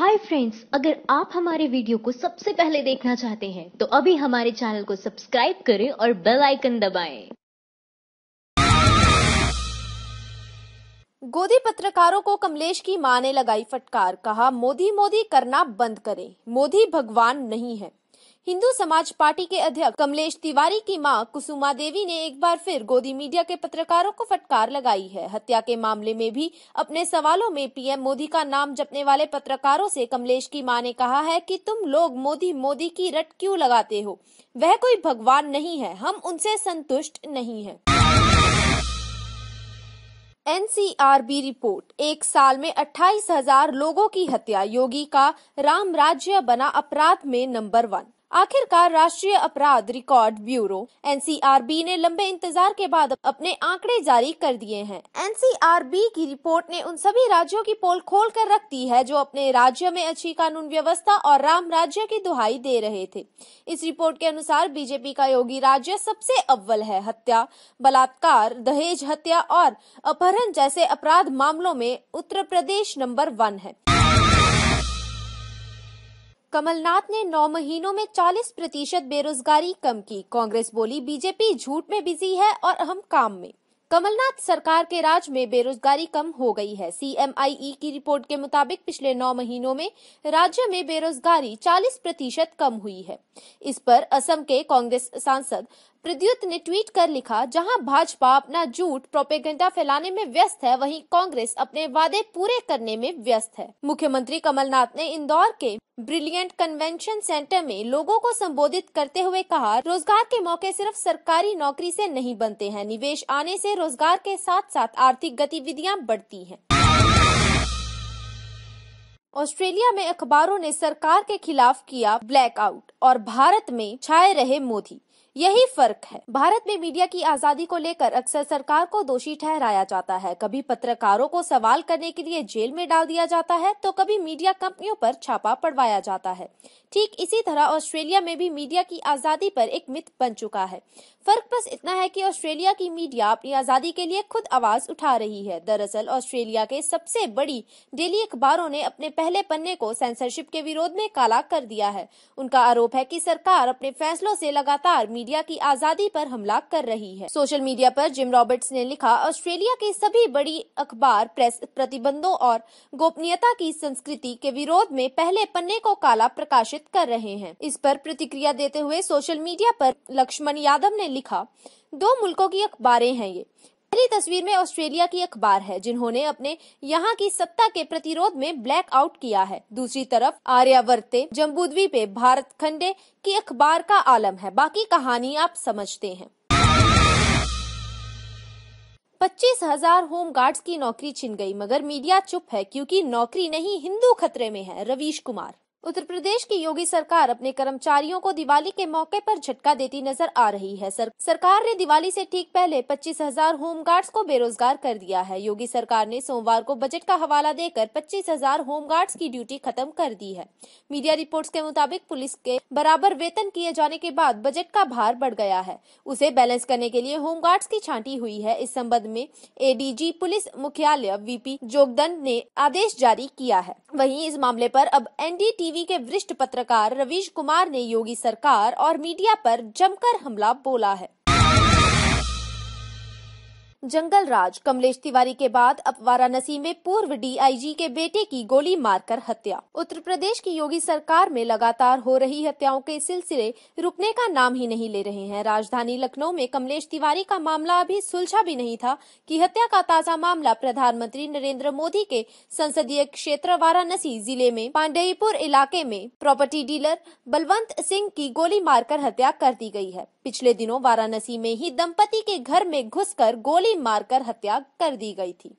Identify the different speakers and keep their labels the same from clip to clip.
Speaker 1: Hi friends अगर आप हमारे वीडियो को सबसे पहले देखना चाहते हैं तो अभी हमारे चैनल को सब्सक्राइब करें और बेल आइकन दबाएं। गोदी पत्रकारों को कमलेश की मां ने लगाई फटकार कहा मोदी मोदी करना बंद करें मोदी भगवान नहीं है हिंदू समाज पार्टी के अध्यक्ष कमलेश तिवारी की मां कुसुमा देवी ने एक बार फिर गोदी मीडिया के पत्रकारों को फटकार लगाई है हत्या के मामले में भी अपने सवालों में पीएम मोदी का नाम जपने वाले पत्रकारों से कमलेश की मां ने कहा है कि तुम लोग मोदी मोदी की रट क्यों लगाते हो वह कोई भगवान नहीं है हम उनसे संतुष्ट नहीं है एनसीआरबी रिपोर्ट एक साल में अट्ठाईस हजार लोगों की हत्या योगी का राम राज्य बना अपराध में नंबर वन आखिरकार राष्ट्रीय अपराध रिकॉर्ड ब्यूरो एनसीआरबी ने लंबे इंतजार के बाद अपने आंकड़े जारी कर दिए हैं एनसीआरबी की रिपोर्ट ने उन सभी राज्यों की पोल खोल कर रख दी है जो अपने राज्य में अच्छी कानून व्यवस्था और राम राज्य की दुहाई दे रहे थे इस रिपोर्ट के अनुसार बीजेपी का योगी राज्य सबसे अव्वल है हत्या बलात्कार दहेज हत्या और अपहरण जैसे अपराध मामलों में उत्तर प्रदेश नंबर वन है कमलनाथ ने नौ महीनों में 40 प्रतिशत बेरोजगारी कम की कांग्रेस बोली बीजेपी झूठ में बिजी है और हम काम में कमलनाथ सरकार के राज में बेरोजगारी कम हो गई है सी की रिपोर्ट के मुताबिक पिछले नौ महीनों में राज्य में बेरोजगारी 40 प्रतिशत कम हुई है इस पर असम के कांग्रेस सांसद प्रद्युत ने ट्वीट कर लिखा जहां भाजपा अपना झूठ प्रोपेगेंडा फैलाने में व्यस्त है वहीं कांग्रेस अपने वादे पूरे करने में व्यस्त है मुख्यमंत्री कमलनाथ ने इंदौर के ब्रिलियंट कन्वेंशन सेंटर में लोगों को संबोधित करते हुए कहा रोजगार के मौके सिर्फ सरकारी नौकरी से नहीं बनते हैं निवेश आने से रोजगार के साथ साथ आर्थिक गतिविधियां बढ़ती हैं। ऑस्ट्रेलिया में अखबारों ने सरकार के खिलाफ किया ब्लैकआउट और भारत में छाए रहे मोदी यही फर्क है भारत में मीडिया की आजादी को लेकर अक्सर सरकार को दोषी ठहराया जाता है कभी पत्रकारों को सवाल करने के लिए जेल में डाल दिया जाता है तो कभी मीडिया कंपनियों पर छापा पड़वाया जाता है ठीक इसी तरह ऑस्ट्रेलिया में भी मीडिया की आजादी पर एक मिथ बन चुका है फर्क बस इतना है कि ऑस्ट्रेलिया की मीडिया अपनी आजादी के लिए खुद आवाज उठा रही है दरअसल ऑस्ट्रेलिया के सबसे बड़ी डेली अखबारों ने अपने पहले पन्ने को सेंसरशिप के विरोध में काला कर दिया है उनका आरोप है कि सरकार अपने फैसलों से लगातार मीडिया की आजादी पर हमला कर रही है सोशल मीडिया पर जिम रॉबर्ट्स ने लिखा ऑस्ट्रेलिया के सभी बड़ी अखबार प्रेस प्रतिबंधों और गोपनीयता की संस्कृति के विरोध में पहले पन्ने को काला प्रकाशित कर रहे हैं इस पर प्रतिक्रिया देते हुए सोशल मीडिया पर लक्ष्मण यादव ने लिखा दो मुल्कों की अखबारें हैं ये पहली तस्वीर में ऑस्ट्रेलिया की अखबार है जिन्होंने अपने यहाँ की सत्ता के प्रतिरोध में ब्लैक आउट किया है दूसरी तरफ आर्यावर्ते जम्बूद्वी पे भारत खंडे की अखबार का आलम है बाकी कहानी आप समझते हैं पच्चीस हजार होम गार्ड्स की नौकरी छिन गई मगर मीडिया चुप है क्योंकि नौकरी नहीं हिंदू खतरे में है रवीश कुमार उत्तर प्रदेश की योगी सरकार अपने कर्मचारियों को दिवाली के मौके पर झटका देती नजर आ रही है सर, सरकार ने दिवाली से ठीक पहले पच्चीस हजार होमगार्ड्स को बेरोजगार कर दिया है योगी सरकार ने सोमवार को बजट का हवाला देकर पच्चीस हजार होमगार्ड्स की ड्यूटी खत्म कर दी है मीडिया रिपोर्ट्स के मुताबिक पुलिस के बराबर वेतन किए जाने के बाद बजट का भार बढ़ गया है उसे बैलेंस करने के लिए होमगार्ड्स की छांटी हुई है इस संबंध में ए पुलिस मुख्यालय वी पी ने आदेश जारी किया है वही इस मामले आरोप अब एनडीटी टीवी के वरिष्ठ पत्रकार रवीश कुमार ने योगी सरकार और मीडिया पर जमकर हमला बोला है जंगल राज कमलेश तिवारी के बाद अब वाराणसी में पूर्व डीआईजी के बेटे की गोली मारकर हत्या उत्तर प्रदेश की योगी सरकार में लगातार हो रही हत्याओं के सिलसिले रुकने का नाम ही नहीं ले रहे हैं राजधानी लखनऊ में कमलेश तिवारी का मामला अभी सुलझा भी नहीं था कि हत्या का ताजा मामला प्रधानमंत्री नरेंद्र मोदी के संसदीय क्षेत्र वाराणसी जिले में पांडेयपुर इलाके में प्रॉपर्टी डीलर बलवंत सिंह की गोली मारकर हत्या कर दी गयी है पिछले दिनों वाराणसी में ही दंपति के घर में घुसकर गोली मारकर हत्या कर दी गई थी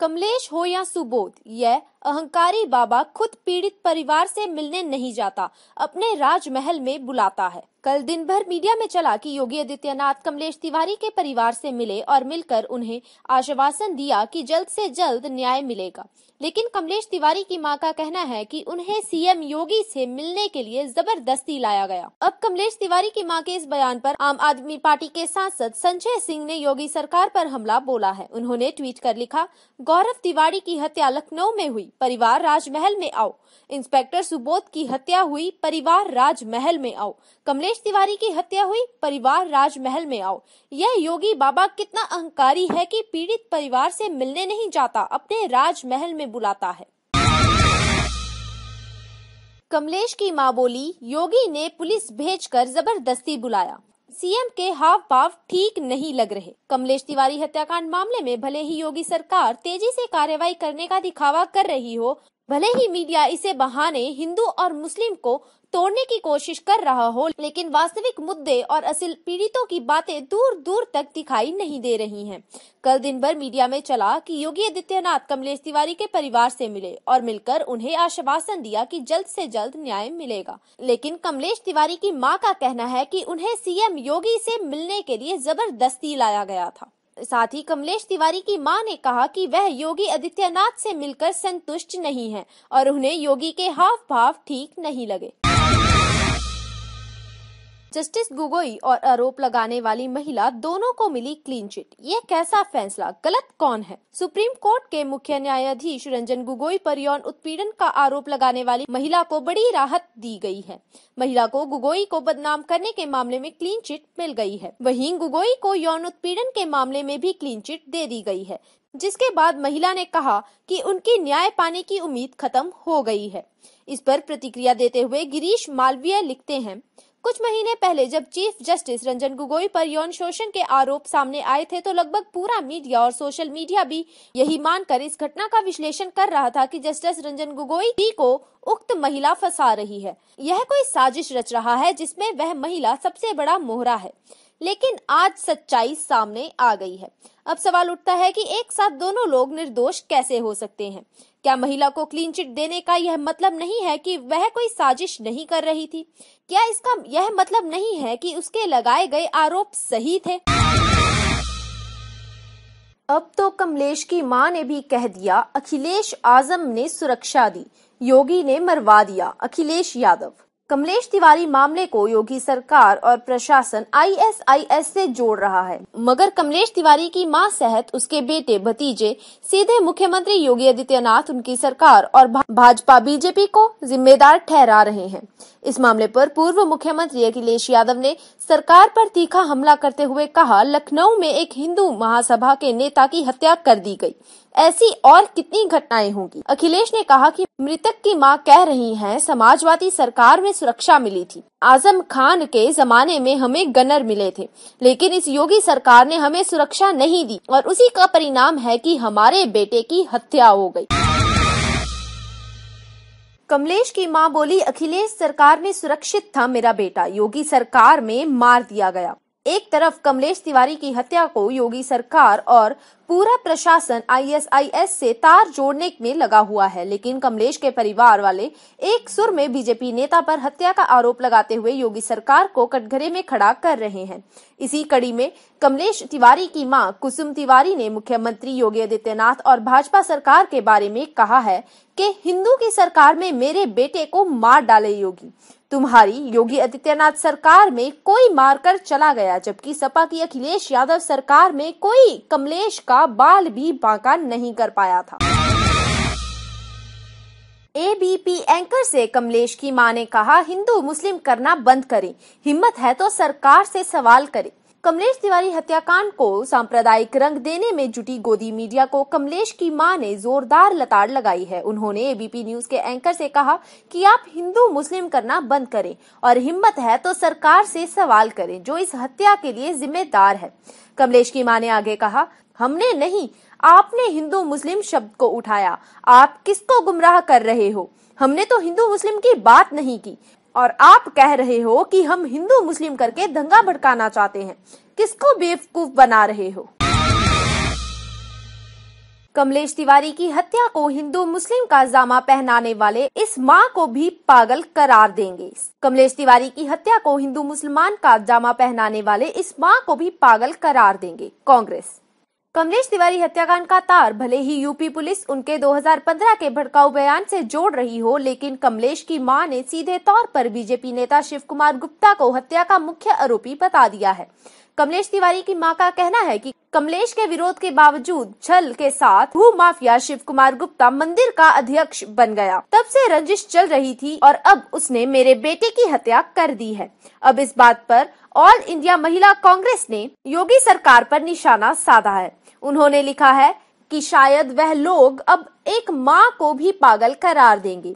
Speaker 1: कमलेश हो या सुबोध यह अहंकारी बाबा खुद पीड़ित परिवार से मिलने नहीं जाता अपने राजमहल में बुलाता है कल दिन भर मीडिया में चला कि योगी आदित्यनाथ कमलेश तिवारी के परिवार से मिले और मिलकर उन्हें आश्वासन दिया कि जल्द से जल्द न्याय मिलेगा लेकिन कमलेश तिवारी की मां का कहना है कि उन्हें सीएम योगी से मिलने के लिए जबरदस्ती लाया गया अब कमलेश तिवारी की मां के इस बयान पर आम आदमी पार्टी के सांसद संजय सिंह ने योगी सरकार पर हमला बोला है उन्होंने ट्वीट कर लिखा गौरव तिवारी की हत्या लखनऊ में हुई परिवार राजमहल में आओ इंस्पेक्टर सुबोध की हत्या हुई परिवार राजमहल में आओ कमलेश तिवारी की हत्या हुई परिवार राजमहल में आओ यह योगी बाबा कितना अहंकारी है कि पीड़ित परिवार से मिलने नहीं जाता अपने राजमहल में बुलाता है कमलेश की माँ बोली योगी ने पुलिस भेजकर जबरदस्ती बुलाया सीएम के हाव भाव ठीक नहीं लग रहे कमलेश तिवारी हत्याकांड मामले में भले ही योगी सरकार तेजी से कार्यवाही करने का दिखावा कर रही हो भले ही मीडिया इसे बहाने हिंदू और मुस्लिम को तोड़ने की कोशिश कर रहा हो लेकिन वास्तविक मुद्दे और असल पीड़ितों की बातें दूर दूर तक दिखाई नहीं दे रही हैं। कल दिन भर मीडिया में चला कि योगी आदित्यनाथ कमलेश तिवारी के परिवार से मिले और मिलकर उन्हें आश्वासन दिया कि जल्द से जल्द न्याय मिलेगा लेकिन कमलेश तिवारी की मां का कहना है कि उन्हें सीएम योगी से मिलने के लिए जबरदस्ती लाया गया था साथ ही कमलेश तिवारी की मां ने कहा कि वह योगी आदित्यनाथ से मिलकर संतुष्ट नहीं है और उन्हें योगी के हाव भाव ठीक नहीं लगे जस्टिस गोगोई और आरोप लगाने वाली महिला दोनों को मिली क्लीन चिट ये कैसा फैसला गलत कौन है सुप्रीम कोर्ट के मुख्य न्यायाधीश रंजन गोगोई पर यौन उत्पीड़न का आरोप लगाने वाली महिला को बड़ी राहत दी गई है महिला को गोगोई को बदनाम करने के मामले में क्लीन चिट मिल गई है वहीं गोगोई को यौन उत्पीड़न के मामले में भी क्लीन चिट दे दी गई है जिसके बाद महिला ने कहा कि उनकी न्याय पाने की उम्मीद खत्म हो गई है इस पर प्रतिक्रिया देते हुए गिरीश मालवीय लिखते हैं कुछ महीने पहले जब चीफ जस्टिस रंजन गोगोई पर यौन शोषण के आरोप सामने आए थे तो लगभग पूरा मीडिया और सोशल मीडिया भी यही मानकर इस घटना का विश्लेषण कर रहा था कि जस्टिस रंजन गोगोई जी को उक्त महिला फंसा रही है यह कोई साजिश रच रहा है जिसमें वह महिला सबसे बड़ा मोहरा है लेकिन आज सच्चाई सामने आ गई है अब सवाल उठता है कि एक साथ दोनों लोग निर्दोष कैसे हो सकते हैं क्या महिला को क्लीन चिट देने का यह मतलब नहीं है कि वह कोई साजिश नहीं कर रही थी क्या इसका यह मतलब नहीं है कि उसके लगाए गए आरोप सही थे अब तो कमलेश की मां ने भी कह दिया अखिलेश आजम ने सुरक्षा दी योगी ने मरवा दिया अखिलेश यादव कमलेश तिवारी मामले को योगी सरकार और प्रशासन आईएसआईएस से जोड़ रहा है मगर कमलेश तिवारी की मां सहित उसके बेटे भतीजे सीधे मुख्यमंत्री योगी आदित्यनाथ उनकी सरकार और भाजपा बीजेपी को जिम्मेदार ठहरा रहे हैं इस मामले पर पूर्व मुख्यमंत्री अखिलेश यादव ने सरकार पर तीखा हमला करते हुए कहा लखनऊ में एक हिंदू महासभा के नेता की हत्या कर दी गई ऐसी और कितनी घटनाएं होंगी अखिलेश ने कहा कि मृतक की मां कह रही हैं समाजवादी सरकार में सुरक्षा मिली थी आजम खान के जमाने में हमें गनर मिले थे लेकिन इस योगी सरकार ने हमें सुरक्षा नहीं दी और उसी का परिणाम है कि हमारे बेटे की हत्या हो गई कमलेश की मां बोली अखिलेश सरकार में सुरक्षित था मेरा बेटा योगी सरकार में मार दिया गया एक तरफ कमलेश तिवारी की हत्या को योगी सरकार और पूरा प्रशासन आईएसआईएस से तार जोड़ने में लगा हुआ है लेकिन कमलेश के परिवार वाले एक सुर में बीजेपी नेता पर हत्या का आरोप लगाते हुए योगी सरकार को कटघरे में खड़ा कर रहे हैं इसी कड़ी में कमलेश तिवारी की मां कुसुम तिवारी ने मुख्यमंत्री योगी आदित्यनाथ और भाजपा सरकार के बारे में कहा है कि हिंदू की सरकार में मेरे बेटे को मार डाले योगी तुम्हारी योगी आदित्यनाथ सरकार में कोई मारकर चला गया जबकि सपा की अखिलेश यादव सरकार में कोई कमलेश का बाल भी बांका नहीं कर पाया था एबीपी एंकर से कमलेश की मां ने कहा हिंदू मुस्लिम करना बंद करें हिम्मत है तो सरकार से सवाल करें कमलेश तिवारी हत्याकांड को सांप्रदायिक रंग देने में जुटी गोदी मीडिया को कमलेश की मां ने जोरदार लताड़ लगाई है उन्होंने एबीपी न्यूज के एंकर से कहा कि आप हिंदू मुस्लिम करना बंद करें और हिम्मत है तो सरकार से सवाल करें जो इस हत्या के लिए जिम्मेदार है कमलेश की मां ने आगे कहा हमने नहीं आपने हिंदू मुस्लिम शब्द को उठाया आप किसको गुमराह कर रहे हो हमने तो हिंदू मुस्लिम की बात नहीं की और आप कह रहे हो कि हम हिंदू मुस्लिम करके दंगा भड़काना चाहते हैं किसको बेवकूफ बना रहे हो कमलेश तिवारी की हत्या को हिंदू मुस्लिम का जामा पहनाने वाले इस माँ को भी पागल करार देंगे कमलेश तिवारी की हत्या को हिंदू मुसलमान का जामा पहनाने वाले इस माँ को भी पागल करार देंगे कांग्रेस कमलेश तिवारी हत्याकांड का तार भले ही यूपी पुलिस उनके 2015 के भड़काऊ बयान से जोड़ रही हो लेकिन कमलेश की मां ने सीधे तौर पर बीजेपी नेता शिव कुमार गुप्ता को हत्या का मुख्य आरोपी बता दिया है कमलेश तिवारी की मां का कहना है कि कमलेश के विरोध के बावजूद छल के साथ भू माफिया शिव कुमार गुप्ता मंदिर का अध्यक्ष बन गया तब से रंजिश चल रही थी और अब उसने मेरे बेटे की हत्या कर दी है अब इस बात पर ऑल इंडिया महिला कांग्रेस ने योगी सरकार पर निशाना साधा है उन्होंने लिखा है कि शायद वह लोग अब एक मां को भी पागल करार देंगे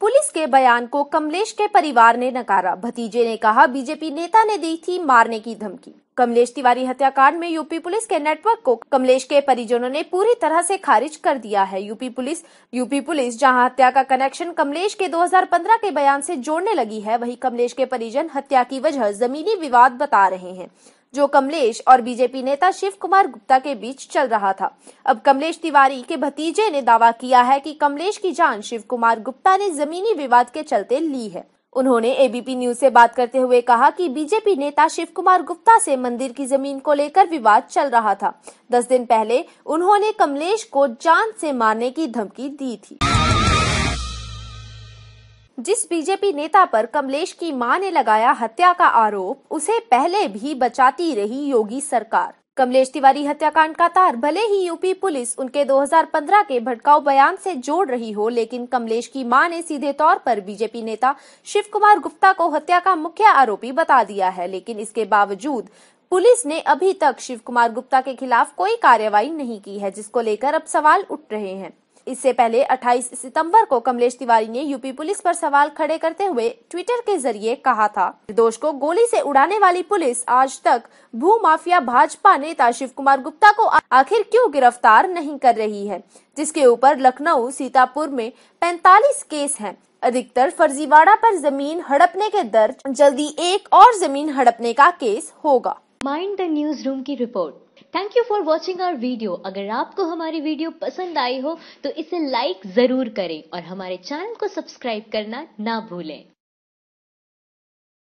Speaker 1: पुलिस के बयान को कमलेश के परिवार ने नकारा भतीजे ने कहा बीजेपी नेता ने दी थी मारने की धमकी कमलेश तिवारी हत्याकांड में यूपी पुलिस के नेटवर्क को कमलेश के परिजनों ने पूरी तरह से खारिज कर दिया है यूपी पुलिस यूपी पुलिस जहां हत्या का कनेक्शन कमलेश के 2015 के बयान से जोड़ने लगी है वहीं कमलेश के परिजन हत्या की वजह जमीनी विवाद बता रहे हैं जो कमलेश और बीजेपी नेता शिव कुमार गुप्ता के बीच चल रहा था अब कमलेश तिवारी के भतीजे ने दावा किया है कि कमलेश की जान शिव कुमार गुप्ता ने जमीनी विवाद के चलते ली है उन्होंने एबीपी न्यूज से बात करते हुए कहा कि बीजेपी नेता शिव कुमार गुप्ता से मंदिर की जमीन को लेकर विवाद चल रहा था दस दिन पहले उन्होंने कमलेश को जान से मारने की धमकी दी थी जिस बीजेपी नेता पर कमलेश की मां ने लगाया हत्या का आरोप उसे पहले भी बचाती रही योगी सरकार कमलेश तिवारी हत्याकांड का तार भले ही यूपी पुलिस उनके 2015 के भड़काऊ बयान से जोड़ रही हो लेकिन कमलेश की मां ने सीधे तौर पर बीजेपी नेता शिव कुमार गुप्ता को हत्या का मुख्य आरोपी बता दिया है लेकिन इसके बावजूद पुलिस ने अभी तक शिव कुमार गुप्ता के खिलाफ कोई कार्रवाई नहीं की है जिसको लेकर अब सवाल उठ रहे हैं इससे पहले 28 सितंबर को कमलेश तिवारी ने यूपी पुलिस पर सवाल खड़े करते हुए ट्विटर के जरिए कहा था निर्दोष को गोली से उड़ाने वाली पुलिस आज तक भू माफिया भाजपा नेता शिव कुमार गुप्ता को आखिर क्यों गिरफ्तार नहीं कर रही है जिसके ऊपर लखनऊ सीतापुर में 45 केस हैं अधिकतर फर्जीवाड़ा पर जमीन हड़पने के दर्ज जल्दी एक और जमीन हड़पने का केस होगा माइंड द न्यूज रूम की report thank you for watching our video अगर आपको हमारी वीडियो पसंद आई हो तो इसे लाइक ज़रूर करें और हमारे चैनल को सब्सक्राइब करना ना भूलें